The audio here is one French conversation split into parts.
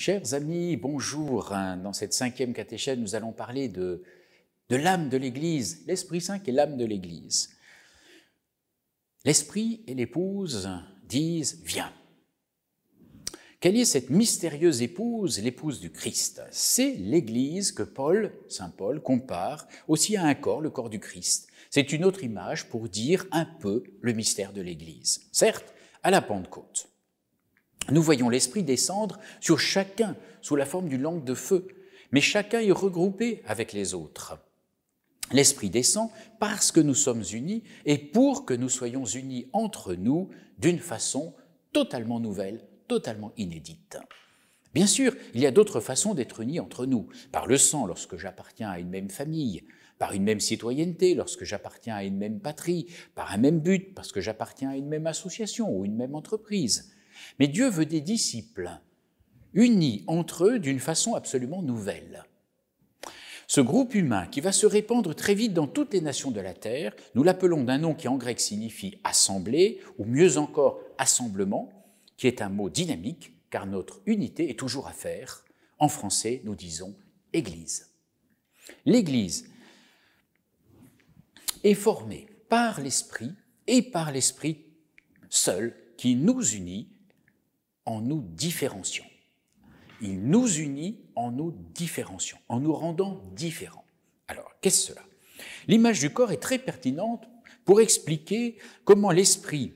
Chers amis, bonjour. Dans cette cinquième catéchèse, nous allons parler de, de l'âme de l'Église, l'Esprit Saint qui est l'âme de l'Église. L'Esprit et l'épouse disent Viens. Quelle est cette mystérieuse épouse, l'épouse du Christ C'est l'Église que Paul, Saint Paul, compare aussi à un corps, le corps du Christ. C'est une autre image pour dire un peu le mystère de l'Église. Certes, à la Pentecôte. Nous voyons l'Esprit descendre sur chacun sous la forme d'une langue de feu, mais chacun est regroupé avec les autres. L'Esprit descend parce que nous sommes unis et pour que nous soyons unis entre nous d'une façon totalement nouvelle, totalement inédite. Bien sûr, il y a d'autres façons d'être unis entre nous, par le sang lorsque j'appartiens à une même famille, par une même citoyenneté lorsque j'appartiens à une même patrie, par un même but parce que j'appartiens à une même association ou une même entreprise. Mais Dieu veut des disciples unis entre eux d'une façon absolument nouvelle. Ce groupe humain qui va se répandre très vite dans toutes les nations de la terre, nous l'appelons d'un nom qui en grec signifie assemblée, ou mieux encore assemblement, qui est un mot dynamique, car notre unité est toujours à faire. En français, nous disons Église. L'Église est formée par l'Esprit et par l'Esprit seul qui nous unit en nous différenciant. Il nous unit en nous différenciant, en nous rendant différents. Alors, qu'est-ce cela L'image du corps est très pertinente pour expliquer comment l'esprit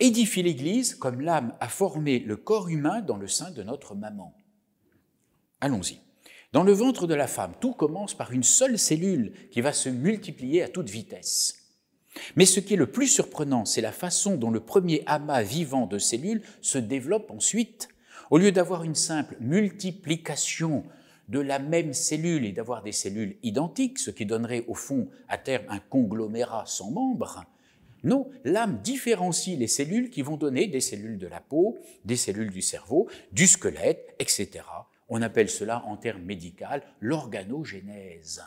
édifie l'Église comme l'âme a formé le corps humain dans le sein de notre maman. Allons-y. Dans le ventre de la femme, tout commence par une seule cellule qui va se multiplier à toute vitesse. Mais ce qui est le plus surprenant, c'est la façon dont le premier amas vivant de cellules se développe ensuite. Au lieu d'avoir une simple multiplication de la même cellule et d'avoir des cellules identiques, ce qui donnerait au fond à terme un conglomérat sans membres, non, l'âme différencie les cellules qui vont donner des cellules de la peau, des cellules du cerveau, du squelette, etc. On appelle cela en termes médicaux l'organogénèse.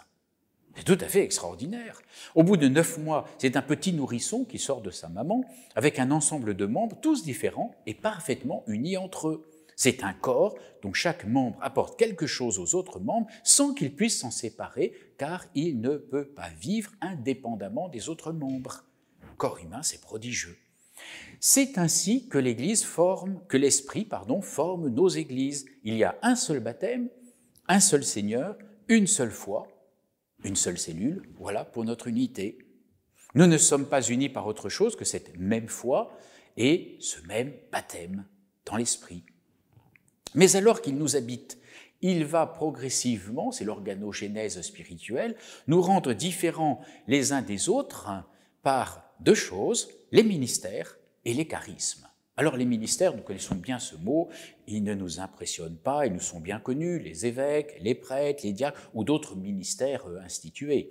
C'est tout à fait extraordinaire. Au bout de neuf mois, c'est un petit nourrisson qui sort de sa maman avec un ensemble de membres, tous différents et parfaitement unis entre eux. C'est un corps dont chaque membre apporte quelque chose aux autres membres sans qu'ils puissent s'en séparer, car il ne peut pas vivre indépendamment des autres membres. corps humain, c'est prodigieux. C'est ainsi que l'Église forme, que l'Esprit, pardon, forme nos Églises. Il y a un seul baptême, un seul Seigneur, une seule foi, une seule cellule, voilà pour notre unité. Nous ne sommes pas unis par autre chose que cette même foi et ce même baptême dans l'esprit. Mais alors qu'il nous habite, il va progressivement, c'est l'organogénèse spirituelle, nous rendre différents les uns des autres par deux choses, les ministères et les charismes. Alors les ministères, nous connaissons bien ce mot, ils ne nous impressionnent pas, ils nous sont bien connus, les évêques, les prêtres, les diacres ou d'autres ministères euh, institués.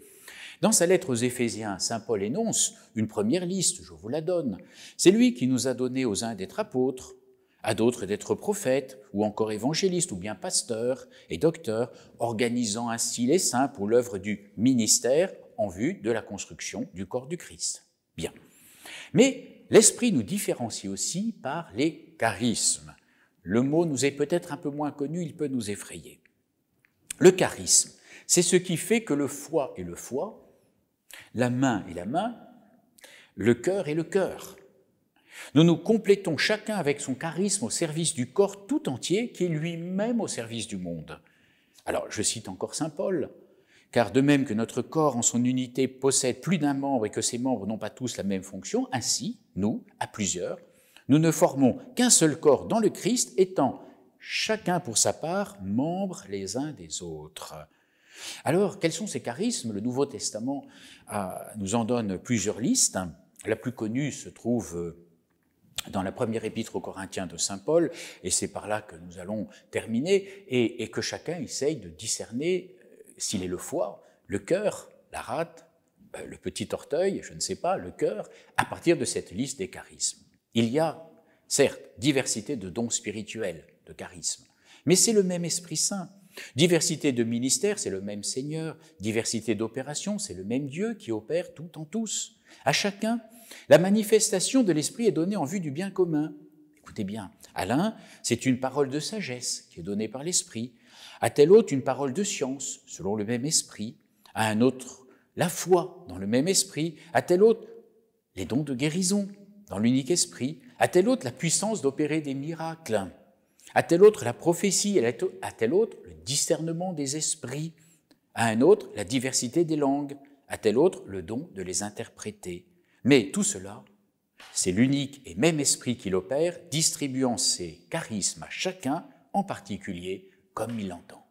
Dans sa lettre aux Éphésiens, Saint Paul énonce une première liste, je vous la donne. C'est lui qui nous a donné aux uns d'être apôtres, à d'autres d'être prophètes, ou encore évangélistes, ou bien pasteurs et docteurs, organisant ainsi les saints pour l'œuvre du ministère en vue de la construction du corps du Christ. Bien. Mais l'esprit nous différencie aussi par les charismes. Le mot nous est peut-être un peu moins connu, il peut nous effrayer. Le charisme, c'est ce qui fait que le foie est le foie, la main est la main, le cœur est le cœur. Nous nous complétons chacun avec son charisme au service du corps tout entier qui est lui-même au service du monde. Alors, je cite encore Saint Paul, car de même que notre corps en son unité possède plus d'un membre et que ses membres n'ont pas tous la même fonction, ainsi, nous, à plusieurs, nous ne formons qu'un seul corps dans le Christ, étant chacun pour sa part membres les uns des autres. Alors, quels sont ces charismes Le Nouveau Testament euh, nous en donne plusieurs listes. La plus connue se trouve euh, dans la première épître aux Corinthiens de Saint Paul, et c'est par là que nous allons terminer, et, que chacun essaye de discerner s'il est le foie, le cœur, la rate, euh, le petit orteil, je ne sais pas, le cœur, à partir de cette liste des charismes. Il y a, certes, diversité de dons spirituels, de charismes, mais c'est le même Esprit Saint. Diversité de ministères, c'est le même Seigneur. Diversité d'opérations, c'est le même Dieu qui opère tout en tous. À chacun, la manifestation de l'Esprit est donnée en vue du bien commun. Écoutez bien, Alain, c'est une parole de sagesse qui est donnée par l'Esprit à tel autre une parole de science, selon le même esprit, à un autre la foi, dans le même esprit, à tel autre les dons de guérison, dans l'unique esprit, à tel autre la puissance d'opérer des miracles, à tel autre la prophétie, à tel autre le discernement des esprits, à un autre la diversité des langues, à tel autre le don de les interpréter. Mais tout cela, c'est l'unique et même esprit qui l'opère, distribuant ses charismes à chacun, en particulier comme il l'entend.